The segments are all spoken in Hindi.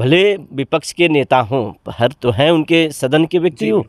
भले विपक्ष के नेता हों हर तो हैं उनके सदन के व्यक्ति हो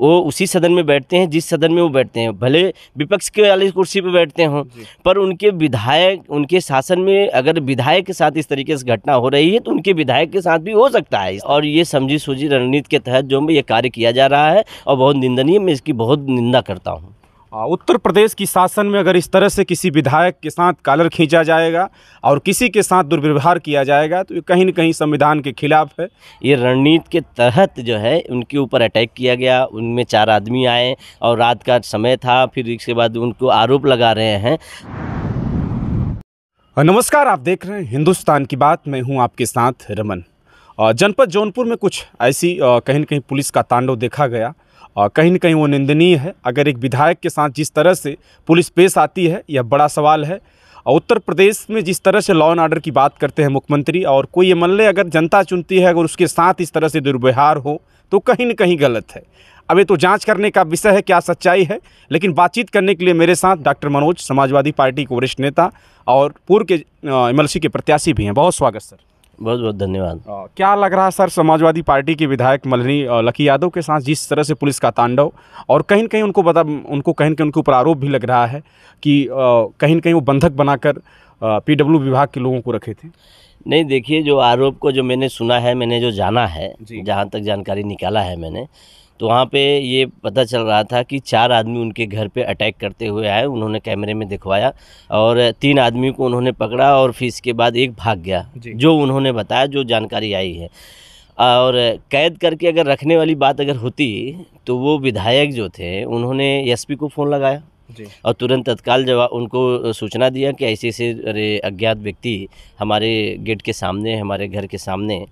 वो उसी सदन में बैठते हैं जिस सदन में वो बैठते हैं भले विपक्ष के वाली कुर्सी पर बैठते हों पर उनके विधायक उनके शासन में अगर विधायक के साथ इस तरीके से घटना हो रही है तो उनके विधायक के साथ भी हो सकता है और ये समझी सूझी रणनीति के तहत जो ये कार्य किया जा रहा है और बहुत निंदनीय मैं इसकी बहुत निंदा करता हूँ उत्तर प्रदेश की शासन में अगर इस तरह से किसी विधायक के साथ कालर खींचा जाएगा और किसी के साथ दुर्व्यवहार किया जाएगा तो ये कहीं ना कहीं संविधान के खिलाफ है ये रणनीति के तहत जो है उनके ऊपर अटैक किया गया उनमें चार आदमी आए और रात का समय था फिर इसके बाद उनको आरोप लगा रहे हैं नमस्कार आप देख रहे हैं हिंदुस्तान की बात मैं हूँ आपके साथ रमन जनपद जौनपुर में कुछ ऐसी कहीं ना कहीं पुलिस का तांडव देखा गया कहीं ना कहीं वो निंदनीय है अगर एक विधायक के साथ जिस तरह से पुलिस पेश आती है यह बड़ा सवाल है और उत्तर प्रदेश में जिस तरह से लॉ एंड ऑर्डर की बात करते हैं मुख्यमंत्री और कोई एम अगर जनता चुनती है अगर उसके साथ इस तरह से दुर्व्यवहार हो तो कहीं ना कहीं गलत है अब ये तो जांच करने का विषय है क्या सच्चाई है लेकिन बातचीत करने के लिए मेरे साथ डॉक्टर मनोज समाजवादी पार्टी के वरिष्ठ नेता और पूर्व के एम के प्रत्याशी भी हैं बहुत स्वागत सर बहुत बहुत धन्यवाद क्या लग रहा है सर समाजवादी पार्टी के विधायक मलनी लकी यादव के साथ जिस तरह से पुलिस का तांडव और कहीं कहीं उनको बता उनको कहीं कहीं उनके ऊपर आरोप भी लग रहा है कि कहीं कहीं वो बंधक बनाकर पीडब्ल्यू विभाग के लोगों को रखे थे नहीं देखिए जो आरोप को जो मैंने सुना है मैंने जो जाना है जहाँ तक जानकारी निकाला है मैंने तो वहाँ पे ये पता चल रहा था कि चार आदमी उनके घर पे अटैक करते हुए आए उन्होंने कैमरे में दिखवाया और तीन आदमी को उन्होंने पकड़ा और फिर इसके बाद एक भाग गया जो उन्होंने बताया जो जानकारी आई है और कैद करके अगर रखने वाली बात अगर होती तो वो विधायक जो थे उन्होंने एसपी को फ़ोन लगाया और तुरंत तत्काल जवाब उनको सूचना दिया कि ऐसे ऐसे अरे अज्ञात व्यक्ति हमारे गेट के सामने हमारे घर के सामने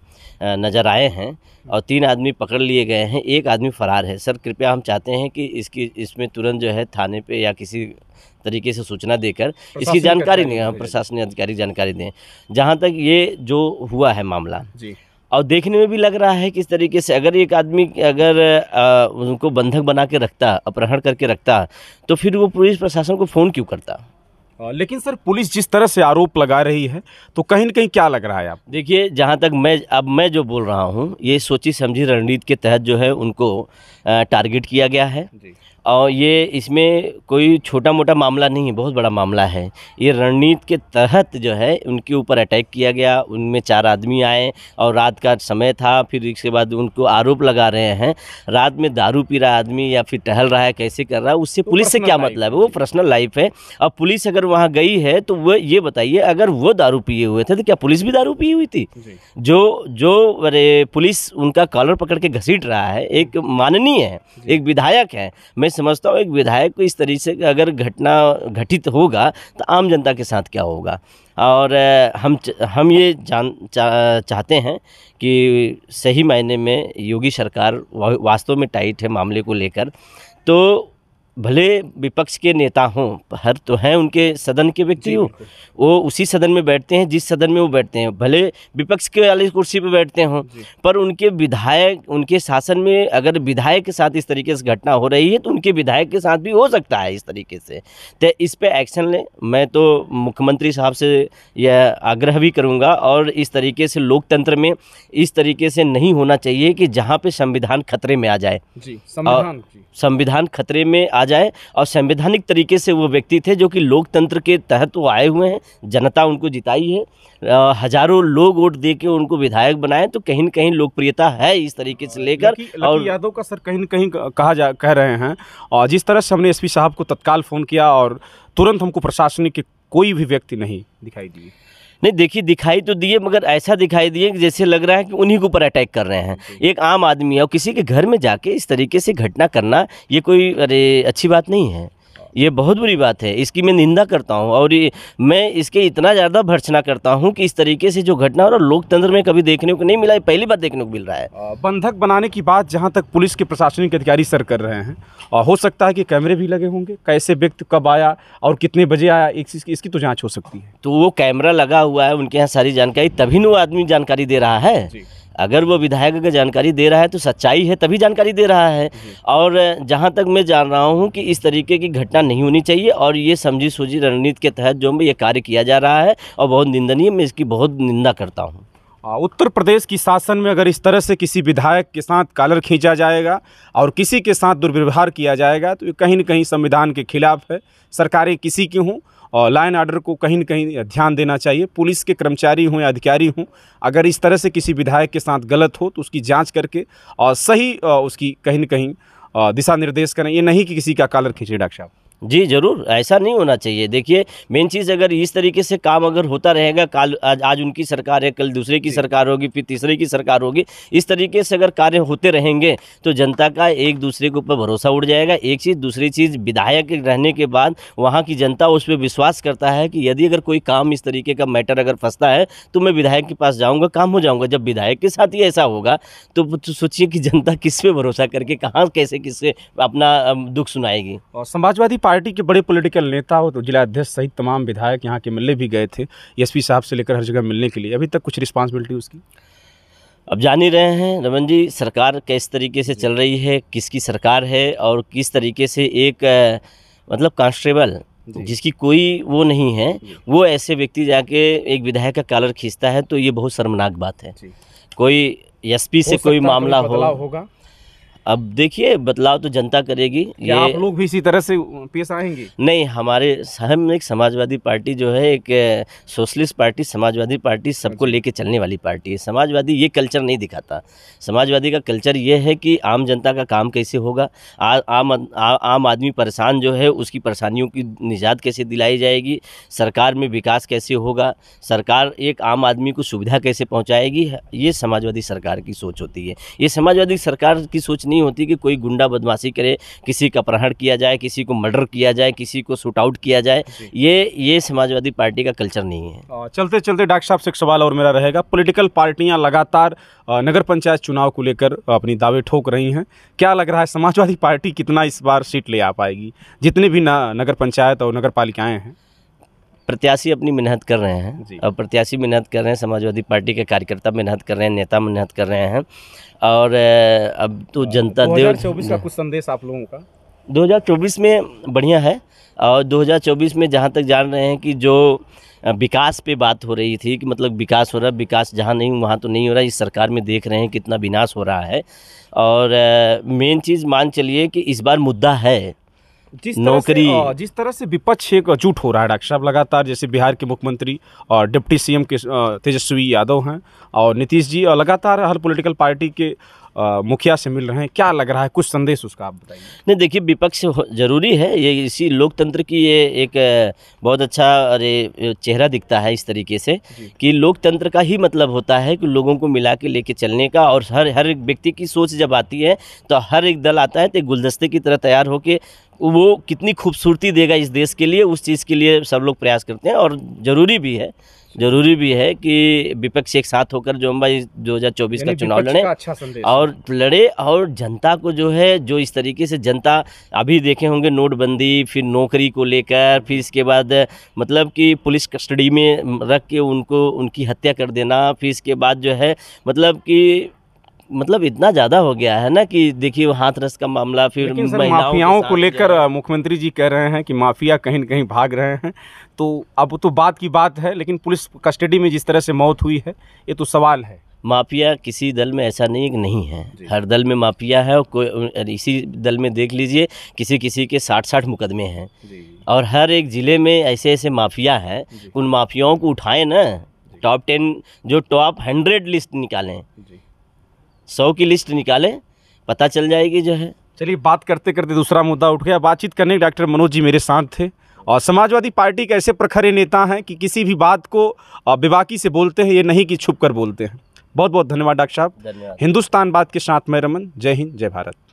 नज़र आए हैं और तीन आदमी पकड़ लिए गए हैं एक आदमी फ़रार है सर कृपया हम चाहते हैं कि इसकी इसमें तुरंत जो है थाने पे या किसी तरीके से सूचना देकर इसकी जानकारी नहीं हम हाँ, प्रशासनिक अधिकारी जानकारी दें जहाँ तक ये जो हुआ है मामला और देखने में भी लग रहा है कि इस तरीके से अगर एक आदमी अगर आ, उनको बंधक बना के रखता अपहरण करके रखता तो फिर वो पुलिस प्रशासन को फ़ोन क्यों करता लेकिन सर पुलिस जिस तरह से आरोप लगा रही है तो कहीं ना कहीं क्या लग रहा है आप देखिए जहाँ तक मैं अब मैं जो बोल रहा हूँ ये सोची समझी रणनीति के तहत जो है उनको टारगेट किया गया है और ये इसमें कोई छोटा मोटा मामला नहीं है बहुत बड़ा मामला है ये रणनीति के तहत जो है उनके ऊपर अटैक किया गया उनमें चार आदमी आए और रात का समय था फिर इसके बाद उनको आरोप लगा रहे हैं रात में दारू पी रहा आदमी या फिर टहल रहा है कैसे कर रहा है उससे तो पुलिस से क्या मतलब है वो पर्सनल लाइफ है और पुलिस अगर वहाँ गई है तो वह ये बताइए अगर वो दारू पिए हुए थे तो क्या पुलिस भी दारू पी हुई थी जो जो अरे पुलिस उनका कॉलर पकड़ के घसीट रहा है एक माननीय है एक विधायक है मैं समझता हूँ एक विधायक को इस तरीके से अगर घटना घटित होगा तो आम जनता के साथ क्या होगा और हम हम ये जान चा, चाहते हैं कि सही मायने में योगी सरकार वास्तव में टाइट है मामले को लेकर तो भले विपक्ष के नेता हों हर तो हैं उनके सदन के व्यक्ति हो वो उसी सदन में बैठते हैं जिस सदन में वो बैठते हैं भले विपक्ष के वाली कुर्सी पर बैठते हों पर उनके विधायक उनके शासन में अगर विधायक के साथ इस तरीके से घटना हो रही है तो उनके विधायक के साथ भी हो सकता है इस तरीके से तो इस पर एक्शन लें मैं तो मुख्यमंत्री साहब से यह आग्रह भी करूँगा और इस तरीके से लोकतंत्र में इस तरीके से नहीं होना चाहिए कि जहाँ पर संविधान खतरे में आ जाए संविधान खतरे में आ जाए और संवैधानिक तरीके से वो व्यक्ति थे जो कि लोकतंत्र के तहत वो आए हुए हैं जनता उनको जिताई है हजारों लोग वोट दे के उनको विधायक बनाए तो कहीं ना कहीं लोकप्रियता है इस तरीके से लेकर और यादव का सर कहीं ना कहीं कहा जा कह रहे हैं और जिस तरह से हमने एस साहब को तत्काल फ़ोन किया और तुरंत हमको प्रशासनिक कोई भी व्यक्ति नहीं दिखाई दिए नहीं देखिए दिखाई तो दिए मगर ऐसा दिखाई दिए कि जैसे लग रहा है कि उन्हीं के ऊपर अटैक कर रहे हैं एक आम आदमी है और किसी के घर में जाके इस तरीके से घटना करना ये कोई अरे अच्छी बात नहीं है ये बहुत बुरी बात है इसकी मैं निंदा करता हूँ और मैं इसके इतना ज़्यादा भर्सना करता हूँ कि इस तरीके से जो घटना हो रहा लोकतंत्र में कभी देखने को नहीं मिला है पहली बार देखने को मिल रहा है बंधक बनाने की बात जहाँ तक पुलिस के प्रशासनिक अधिकारी सर कर रहे हैं और हो सकता है कि कैमरे भी लगे होंगे कैसे व्यक्ति कब आया और कितने बजे आया एक चीज़ की इसकी तो जाँच हो सकती है तो वो कैमरा लगा हुआ है उनके यहाँ सारी जानकारी तभी न वो आदमी जानकारी दे रहा है अगर वो विधायक अगर जानकारी दे रहा है तो सच्चाई है तभी जानकारी दे रहा है और जहाँ तक मैं जान रहा हूँ कि इस तरीके की घटना नहीं होनी चाहिए और ये समझी सूझी रणनीति के तहत जो ये कार्य किया जा रहा है और बहुत निंदनीय मैं इसकी बहुत निंदा करता हूँ उत्तर प्रदेश की शासन में अगर इस तरह से किसी विधायक के साथ कालर खींचा जाएगा और किसी के साथ दुर्व्यवहार किया जाएगा तो ये कहीं ना कहीं संविधान के खिलाफ है सरकारें किसी की हों और लाइन ऑर्डर को कहीं ना कहीं ध्यान देना चाहिए पुलिस के कर्मचारी हों या अधिकारी हों अगर इस तरह से किसी विधायक के साथ गलत हो तो उसकी जाँच करके और सही उसकी कहीं ना कहीं दिशा निर्देश करें ये नहीं कि किसी का कालर खींचे डॉक्टर साहब जी ज़रूर ऐसा नहीं होना चाहिए देखिए मेन चीज़ अगर इस तरीके से काम अगर होता रहेगा काल आज, आज उनकी सरकार है कल दूसरे की सरकार होगी फिर तीसरे की सरकार होगी इस तरीके से अगर कार्य होते रहेंगे तो जनता का एक दूसरे के ऊपर भरोसा उड़ जाएगा एक चीज़ दूसरी चीज़ विधायक रहने के बाद वहाँ की जनता उस पर विश्वास करता है कि यदि अगर कोई काम इस तरीके का मैटर अगर फंसता है तो मैं विधायक के पास जाऊँगा काम हो जाऊँगा जब विधायक के साथ ही ऐसा होगा तो, तो सोचिए कि जनता किस पर भरोसा करके कहाँ कैसे किससे अपना दुख सुनाएगी और समाजवादी पार्टी के बड़े पॉलिटिकल नेता और तो जिला अध्यक्ष सहित तमाम विधायक यहाँ के मिलने भी गए थे एसपी साहब से लेकर हर जगह मिलने के लिए अभी तक कुछ रिस्पांसिबिलिटी उसकी अब जान ही रहे हैं रमन जी सरकार किस तरीके से चल रही है किसकी सरकार है और किस तरीके से एक मतलब कांस्टेबल जिसकी कोई वो नहीं है वो ऐसे व्यक्ति जाके एक विधायक का कॉलर खींचता है तो ये बहुत शर्मनाक बात है कोई एसपी से कोई मामला होगा अब देखिए बदलाव तो जनता करेगी या आप लोग भी इसी तरह से पेश आएंगे नहीं हमारे हम एक समाजवादी पार्टी जो है एक सोशलिस्ट पार्टी समाजवादी पार्टी सबको अच्छा। लेके चलने वाली पार्टी है समाजवादी ये कल्चर नहीं दिखाता समाजवादी का कल्चर ये है कि आम जनता का काम कैसे होगा आ, आम आ, आम आदमी परेशान जो है उसकी परेशानियों की निजात कैसे दिलाई जाएगी सरकार में विकास कैसे होगा सरकार एक आम आदमी को सुविधा कैसे पहुँचाएगी ये समाजवादी सरकार की सोच होती है ये समाजवादी सरकार की सोच नहीं नहीं होती कि कोई गुंडा बदमाशी करे किसी का अपहरण किया जाए किसी को मर्डर किया जाए किसी को शूट आउट किया जाए ये ये समाजवादी पार्टी का कल्चर नहीं है चलते चलते डॉक्टर साहब से एक सवाल और मेरा रहेगा पोलिटिकल पार्टियाँ लगातार नगर पंचायत चुनाव को लेकर अपनी दावे ठोक रही हैं क्या लग रहा है समाजवादी पार्टी कितना इस बार सीट ले आ पाएगी जितने भी नगर पंचायत और नगर पालिकाएँ हैं प्रत्याशी अपनी मेहनत कर रहे हैं और प्रत्याशी मेहनत कर रहे हैं समाजवादी पार्टी के कार्यकर्ता मेहनत कर रहे हैं नेता मेहनत कर रहे हैं और अब तो जनता दो चौबीस का कुछ संदेश आप लोगों का 2024 में बढ़िया है और 2024 में जहाँ तक जान रहे हैं कि जो विकास पे बात हो रही थी कि मतलब विकास हो रहा है विकास जहाँ नहीं वहाँ तो नहीं हो रहा इस सरकार में देख रहे हैं कितना विनाश हो रहा है और मेन चीज़ मान चलिए कि इस बार मुद्दा है जिस नौकरी तरह से, हाँ, जिस तरह से विपक्ष एक जुट हो रहा है डॉक्टर साहब लगातार जैसे बिहार के मुख्यमंत्री और डिप्टी सीएम के तेजस्वी यादव हैं और नीतीश जी लगातार हर पॉलिटिकल पार्टी के मुखिया से मिल रहे हैं क्या लग रहा है कुछ संदेश उसका आप बताइए नहीं देखिए विपक्ष जरूरी है ये इसी लोकतंत्र की ये एक बहुत अच्छा अरे चेहरा दिखता है इस तरीके से कि लोकतंत्र का ही मतलब होता है कि लोगों को मिला के लेके चलने का और हर हर एक व्यक्ति की सोच जब आती है तो हर एक दल आता है तो गुलदस्ते की तरह तैयार होकर वो कितनी खूबसूरती देगा इस देश के लिए उस चीज़ के लिए सब लोग प्रयास करते हैं और ज़रूरी भी है जरूरी भी है कि विपक्ष एक साथ होकर जो भाई दो हजार चौबीस का चुनाव लड़े अच्छा और लड़े और जनता को जो है जो इस तरीके से जनता अभी देखे होंगे नोटबंदी फिर नौकरी को लेकर फिर इसके बाद मतलब कि पुलिस कस्टडी में रख के उनको उनकी हत्या कर देना फिर इसके बाद जो है मतलब कि मतलब इतना ज्यादा हो गया है ना कि देखिए हाथ रस का मामला फिर माफियाओं को लेकर मुख्यमंत्री जी कह रहे हैं कि माफिया कहीं ना कहीं भाग रहे हैं तो अब तो बात की बात है लेकिन पुलिस कस्टडी में जिस तरह से मौत हुई है ये तो सवाल है माफिया किसी दल में ऐसा नहीं कि नहीं है हर दल में माफिया है और कोई इसी दल में देख लीजिए किसी किसी के साठ साठ मुकदमे हैं और हर एक ज़िले में ऐसे ऐसे माफिया हैं उन माफियाओं को उठाएं ना टॉप टेन जो टॉप हंड्रेड लिस्ट निकालें सौ की लिस्ट निकालें पता चल जाएगी जो है चलिए बात करते करते दूसरा मुद्दा उठ गया बातचीत करने के डॉक्टर मनोज जी मेरे साथ थे और समाजवादी पार्टी के ऐसे प्रखरे नेता हैं कि किसी भी बात को बेबाकी से बोलते हैं ये नहीं कि छुप कर बोलते हैं बहुत बहुत धन्यवाद डॉक्टर साहब हिंदुस्तान बात के साथ मैं रमन जय हिंद जय भारत